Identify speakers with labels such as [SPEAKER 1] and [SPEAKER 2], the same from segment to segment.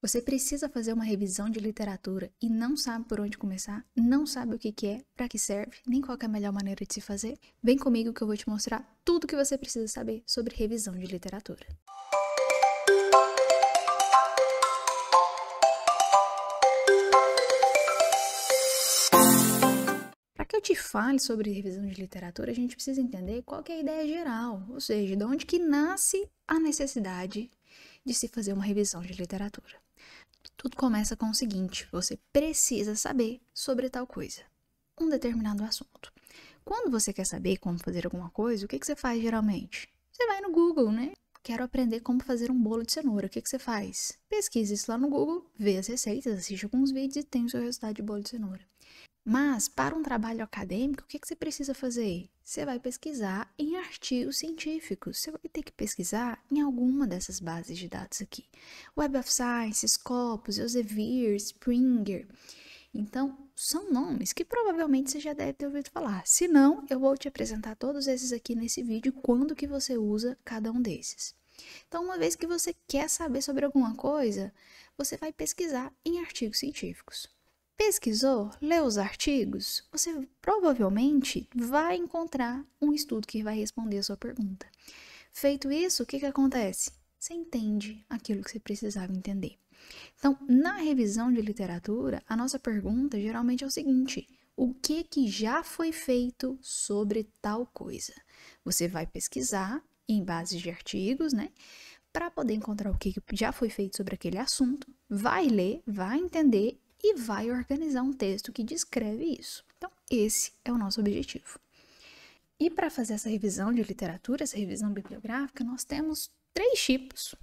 [SPEAKER 1] Você precisa fazer uma revisão de literatura e não sabe por onde começar, não sabe o que, é, para que serve, nem qual é a melhor maneira de se fazer? Vem comigo que eu vou te mostrar tudo o que você precisa saber sobre revisão de literatura. que eu te fale sobre revisão de literatura, a gente precisa entender qual é a ideia geral, ou seja, de onde que nasce a necessidade de se fazer uma revisão de literatura. Tudo começa com o seguinte: você precisa saber sobre tal coisa, um determinado assunto. Quando você quer saber como fazer alguma coisa, o que, que você faz geralmente? Você vai no Google, né? Quero aprender como fazer um bolo de cenoura. O que, que você faz? Pesquisa isso lá no Google, vê as receitas, assiste alguns vídeos e tem o seu resultado de bolo de cenoura. Mas, para um trabalho acadêmico, o que, que você precisa fazer? Você vai pesquisar em artigos científicos. Você vai ter que pesquisar em alguma dessas bases de dados aqui: Web of Science, Scopus, Elsevier, Springer. Então, são nomes que provavelmente você já deve ter ouvido falar. Se não, eu vou te apresentar todos esses aqui nesse vídeo, quando que você usa cada um desses. Então, uma vez que você quer saber sobre alguma coisa, você vai pesquisar em artigos científicos. Pesquisou, leu os artigos, você provavelmente vai encontrar um estudo que vai responder a sua pergunta. Feito isso, o que, que acontece? Você entende aquilo que você precisava entender. Então, na revisão de literatura, a nossa pergunta geralmente é o seguinte: o que que já foi feito sobre tal coisa? Você vai pesquisar em bases de artigos, né? Para poder encontrar o que já foi feito sobre aquele assunto, vai ler, vai entender e vai organizar um texto que descreve isso. Então, esse é o nosso objetivo. E para fazer essa revisão de literatura, essa revisão bibliográfica, nós temos três tipos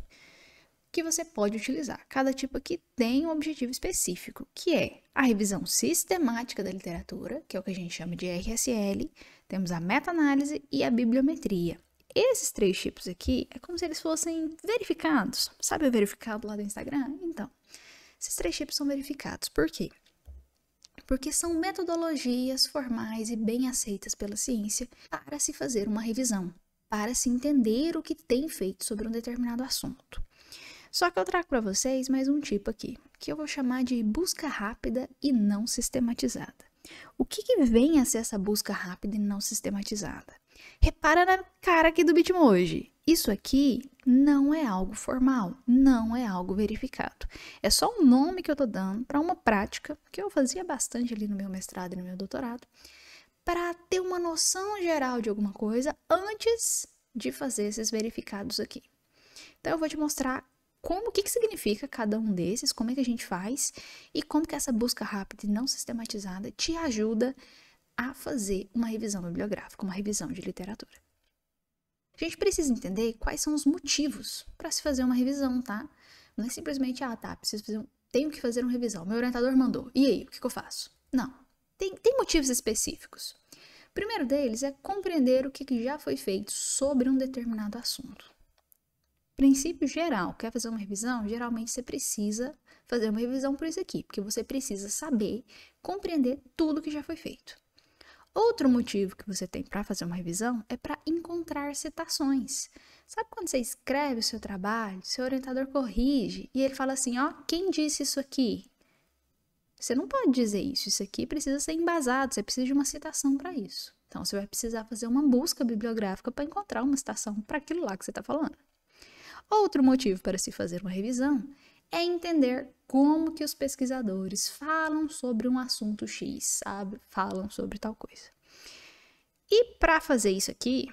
[SPEAKER 1] que você pode utilizar. Cada tipo aqui tem um objetivo específico, que é a revisão sistemática da literatura, que é o que a gente chama de RSL, temos a meta-análise e a bibliometria. Esses três tipos aqui é como se eles fossem verificados. Sabe o verificado lá do Instagram? Então, esses três tipos são verificados. Por quê? Porque são metodologias formais e bem aceitas pela ciência para se fazer uma revisão, para se entender o que tem feito sobre um determinado assunto. Só que eu trago para vocês mais um tipo aqui, que eu vou chamar de busca rápida e não sistematizada. O que, que vem a ser essa busca rápida e não sistematizada? Repara na cara aqui do Bitmoji. Isso aqui não é algo formal, não é algo verificado. É só um nome que eu estou dando para uma prática que eu fazia bastante ali no meu mestrado e no meu doutorado, para ter uma noção geral de alguma coisa antes de fazer esses verificados aqui. Então eu vou te mostrar como, o que, que significa cada um desses, como é que a gente faz e como que essa busca rápida e não sistematizada te ajuda a fazer uma revisão bibliográfica, uma revisão de literatura. A gente precisa entender quais são os motivos para se fazer uma revisão, tá? Não é simplesmente, ah, tá, preciso fazer um, tenho que fazer uma revisão, meu orientador mandou, e aí, o que, que eu faço? Não. Tem, tem motivos específicos. O primeiro deles é compreender o que, que já foi feito sobre um determinado assunto. Princípio geral, quer fazer uma revisão? Geralmente você precisa fazer uma revisão por isso aqui, porque você precisa saber, compreender tudo que já foi feito. Outro motivo que você tem para fazer uma revisão é para encontrar citações. Sabe quando você escreve o seu trabalho, seu orientador corrige e ele fala assim: ó, quem disse isso aqui? Você não pode dizer isso, isso aqui precisa ser embasado, você precisa de uma citação para isso. Então você vai precisar fazer uma busca bibliográfica para encontrar uma citação para aquilo lá que você está falando. Outro motivo para se fazer uma revisão é entender como que os pesquisadores falam sobre um assunto X, sabe? Falam sobre tal coisa. E para fazer isso aqui,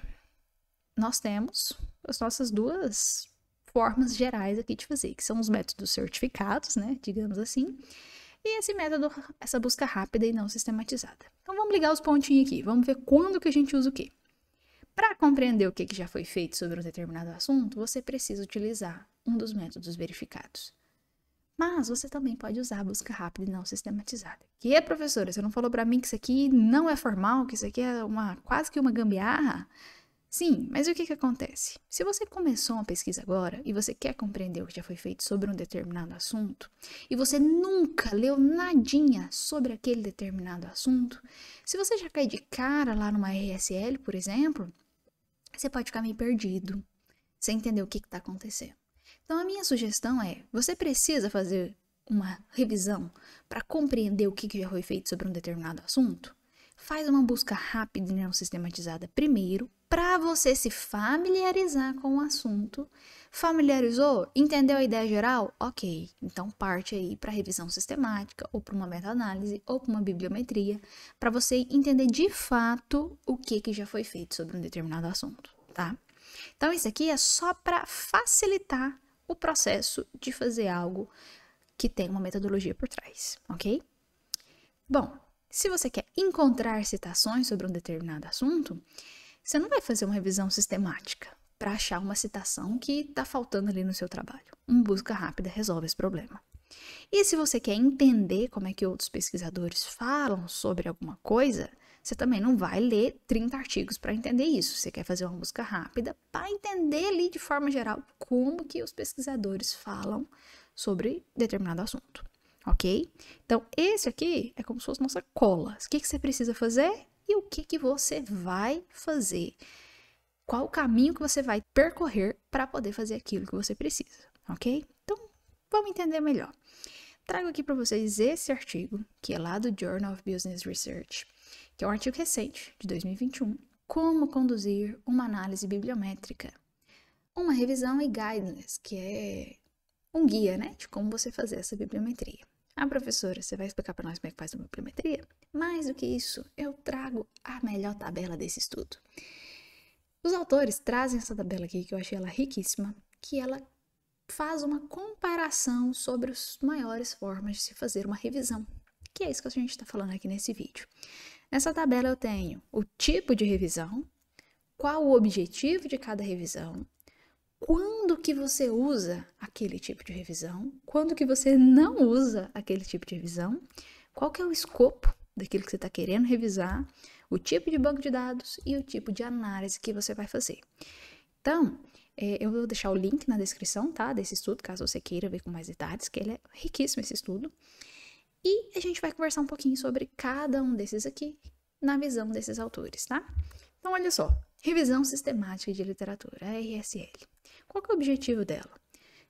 [SPEAKER 1] nós temos as nossas duas formas gerais aqui de fazer, que são os métodos certificados, né, digamos assim, e esse método, essa busca rápida e não sistematizada. Então vamos ligar os pontinhos aqui, vamos ver quando que a gente usa o quê. Para compreender o que, que já foi feito sobre um determinado assunto, você precisa utilizar um dos métodos verificados. Mas você também pode usar a busca rápida e não sistematizada. Que, é, professora, você não falou para mim que isso aqui não é formal, que isso aqui é uma quase que uma gambiarra? Sim, mas o que, que acontece? Se você começou uma pesquisa agora e você quer compreender o que já foi feito sobre um determinado assunto, e você nunca leu nadinha sobre aquele determinado assunto, se você já cai de cara lá numa RSL, por exemplo, você pode ficar meio perdido, sem entender o que está acontecendo. Então, a minha sugestão é: você precisa fazer uma revisão para compreender o que já foi feito sobre um determinado assunto? Faz uma busca rápida e não sistematizada primeiro, para você se familiarizar com o assunto. Familiarizou? Entendeu a ideia geral? Ok, então parte aí para revisão sistemática, ou para uma meta-análise, ou para uma bibliometria, para você entender de fato o que, que já foi feito sobre um determinado assunto, tá? Então, isso aqui é só para facilitar o processo de fazer algo que tem uma metodologia por trás, ok? Bom, se você quer encontrar citações sobre um determinado assunto, você não vai fazer uma revisão sistemática para achar uma citação que está faltando ali no seu trabalho. Uma busca rápida resolve esse problema. E se você quer entender como é que outros pesquisadores falam sobre alguma coisa, você também não vai ler 30 artigos para entender isso. Você quer fazer uma busca rápida para entender ali de forma geral como que os pesquisadores falam sobre determinado assunto, ok? Então, esse aqui é como se fosse nossa cola. O que, que você precisa fazer e o que, que você vai fazer. Qual o caminho que você vai percorrer para poder fazer aquilo que você precisa, ok? Então, vamos entender melhor. Trago aqui para vocês esse artigo, que é lá do Journal of Business Research, que é um artigo recente, de 2021, Como Conduzir uma Análise Bibliométrica. Uma revisão e guidelines, que é um guia né, de como você fazer essa bibliometria. Ah, professora, você vai explicar para nós como é que faz a bibliometria? Mais do que isso, eu trago a melhor tabela desse estudo. Os autores trazem essa tabela aqui, que eu achei ela riquíssima, que ela faz uma comparação sobre as maiores formas de se fazer uma revisão que é isso que a gente está falando aqui nesse vídeo. Nessa tabela eu tenho o tipo de revisão, qual o objetivo de cada revisão, quando que você usa aquele tipo de revisão, quando que você não usa aquele tipo de revisão, qual que é o escopo daquilo que você está querendo revisar, o tipo de banco de dados e o tipo de análise que você vai fazer. Então, é, eu vou deixar o link na descrição, tá, desse estudo, caso você queira ver com mais detalhes, que ele é riquíssimo esse estudo. E a gente vai conversar um pouquinho sobre cada um desses aqui na visão desses autores, tá? Então, olha só, revisão sistemática de literatura, a RSL. Qual é o objetivo dela?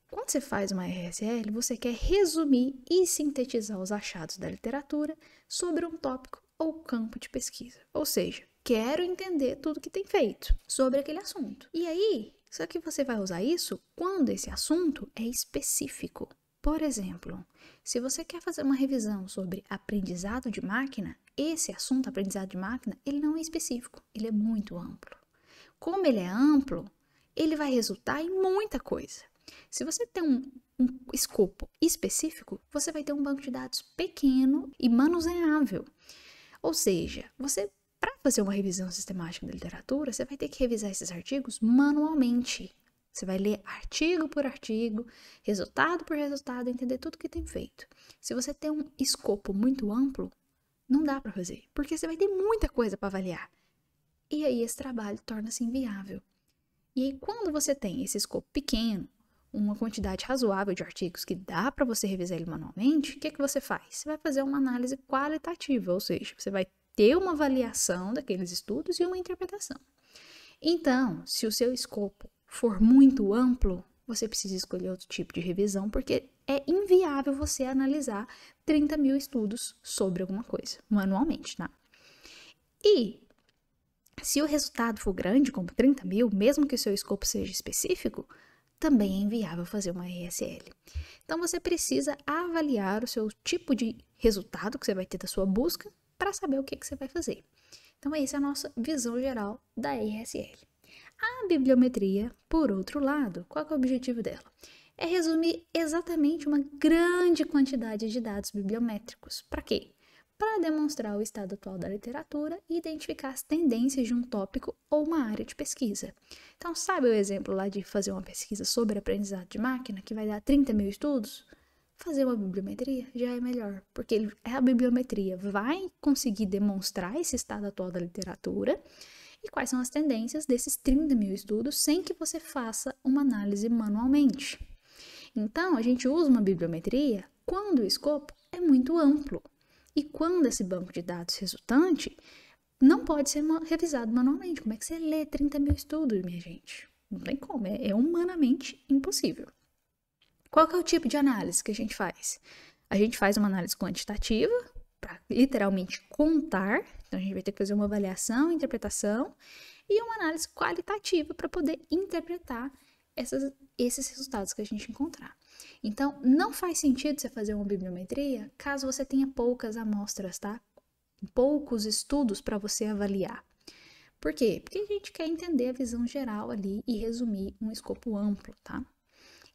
[SPEAKER 1] Quando você faz uma RSL, você quer resumir e sintetizar os achados da literatura sobre um tópico ou campo de pesquisa. Ou seja, quero entender tudo que tem feito sobre aquele assunto. E aí, só que você vai usar isso quando esse assunto é específico. Por exemplo, se você quer fazer uma revisão sobre aprendizado de máquina, esse assunto aprendizado de máquina, ele não é específico, ele é muito amplo. Como ele é amplo, ele vai resultar em muita coisa. Se você tem um, um escopo específico, você vai ter um banco de dados pequeno e manuseável. Ou seja, você para fazer uma revisão sistemática da literatura, você vai ter que revisar esses artigos manualmente. Você vai ler artigo por artigo, resultado por resultado, entender tudo que tem feito. Se você tem um escopo muito amplo, não dá para fazer, porque você vai ter muita coisa para avaliar. E aí esse trabalho torna-se inviável. E aí, quando você tem esse escopo pequeno, uma quantidade razoável de artigos que dá para você revisar ele manualmente, o que, que você faz? Você vai fazer uma análise qualitativa, ou seja, você vai ter uma avaliação daqueles estudos e uma interpretação. Então, se o seu escopo for muito amplo, você precisa escolher outro tipo de revisão, porque é inviável você analisar 30 mil estudos sobre alguma coisa, manualmente, tá? E se o resultado for grande, como 30 mil, mesmo que o seu escopo seja específico, também é inviável fazer uma ESL. Então você precisa avaliar o seu tipo de resultado que você vai ter da sua busca para saber o que, que você vai fazer. Então, essa é a nossa visão geral da ESL. A bibliometria, por outro lado, qual é o objetivo dela? É resumir exatamente uma grande quantidade de dados bibliométricos. Para quê? Para demonstrar o estado atual da literatura e identificar as tendências de um tópico ou uma área de pesquisa. Então, sabe o exemplo lá de fazer uma pesquisa sobre aprendizado de máquina, que vai dar 30 mil estudos? fazer uma bibliometria já é melhor, porque a bibliometria vai conseguir demonstrar esse estado atual da literatura e quais são as tendências desses 30 mil estudos sem que você faça uma análise manualmente. Então, a gente usa uma bibliometria quando o escopo é muito amplo e quando esse banco de dados resultante não pode ser revisado manualmente. Como é que você lê 30 mil estudos, minha gente? Não tem como, é, é, humanamente impossível. Qual que é o tipo de análise que a gente faz? A gente faz uma análise quantitativa, para literalmente contar. Então a gente vai ter que fazer uma avaliação, interpretação e uma análise qualitativa para poder interpretar essas, esses resultados que a gente encontrar. Então, não faz sentido você fazer uma bibliometria caso você tenha poucas amostras, tá? Poucos estudos para você avaliar. Por quê? Porque a gente quer entender a visão geral ali e resumir um escopo amplo, tá?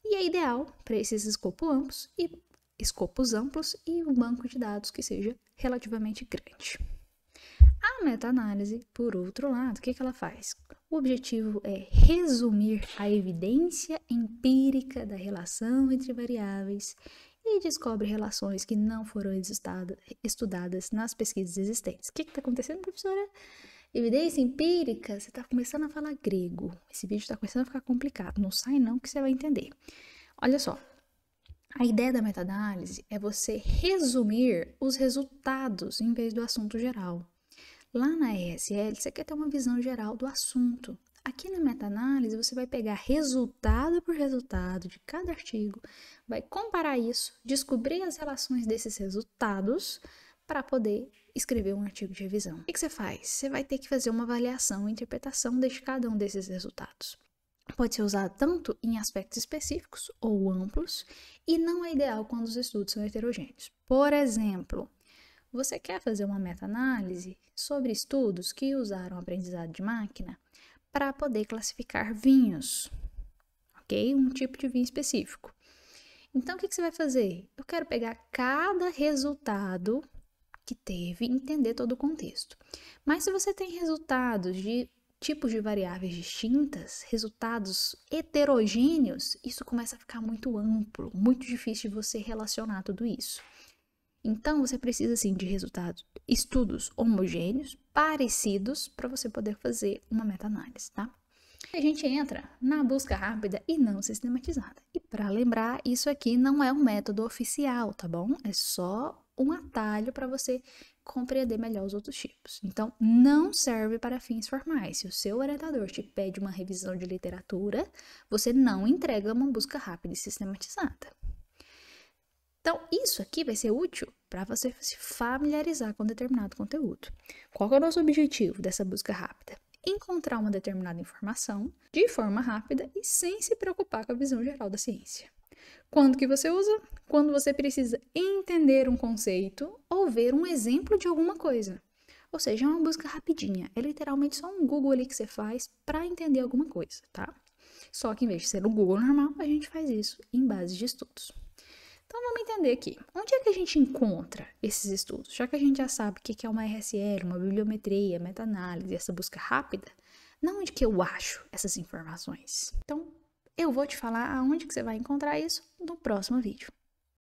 [SPEAKER 1] E é ideal para esses escopos amplos e escopos amplos e um banco de dados que seja relativamente grande. A meta-análise, por outro lado, o que, que ela faz? O objetivo é resumir a evidência empírica da relação entre variáveis e descobre relações que não foram estudadas nas pesquisas existentes. O que está acontecendo, professora? Evidência empírica, você está começando a falar grego. Esse vídeo está começando a ficar complicado. Não sai não que você vai entender. Olha só, a ideia da meta-análise é você resumir os resultados em vez do assunto geral. Lá na ESL você quer ter uma visão geral do assunto. Aqui na meta-análise, você vai pegar resultado por resultado de cada artigo, vai comparar isso, descobrir as relações desses resultados para poder escrever um artigo de revisão. O que você faz? Você vai ter que fazer uma avaliação e interpretação de cada um desses resultados pode ser usado tanto em aspectos específicos ou amplos e não é ideal quando os estudos são heterogêneos. Por exemplo, você quer fazer uma meta-análise sobre estudos que usaram aprendizado de máquina para poder classificar vinhos, ok? Um tipo de vinho específico. Então, o que, que você vai fazer? Eu quero pegar cada resultado que teve entender todo o contexto. Mas se você tem resultados de tipos de variáveis distintas, resultados heterogêneos, isso começa a ficar muito amplo, muito difícil de você relacionar tudo isso. Então, você precisa sim de resultados, estudos homogêneos, parecidos, para você poder fazer uma meta-análise, tá? A gente entra na busca rápida e não sistematizada. E para lembrar, isso aqui não é um método oficial, tá bom? É só um atalho para você compreender melhor os outros tipos. Então, não serve para fins formais. Se o seu orientador te pede uma revisão de literatura, você não entrega uma busca rápida e sistematizada. Então, isso aqui vai ser útil para você se familiarizar com determinado conteúdo. Qual é o nosso objetivo dessa busca rápida? Encontrar uma determinada informação de forma rápida e sem se preocupar com a visão geral da ciência. Quando que você usa? Quando você precisa entender um conceito ou ver um exemplo de alguma coisa. Ou seja, é uma busca rapidinha. É literalmente só um Google ali que você faz para entender alguma coisa, tá? Só que em vez de ser o Google normal, a gente faz isso em base de estudos. Então vamos entender aqui. Onde é que a gente encontra esses estudos? Já que a gente já sabe o que é uma RSL, uma bibliometria, meta-análise, essa busca rápida, na onde que eu acho essas informações? Então, eu vou te falar aonde que você vai encontrar isso no próximo vídeo.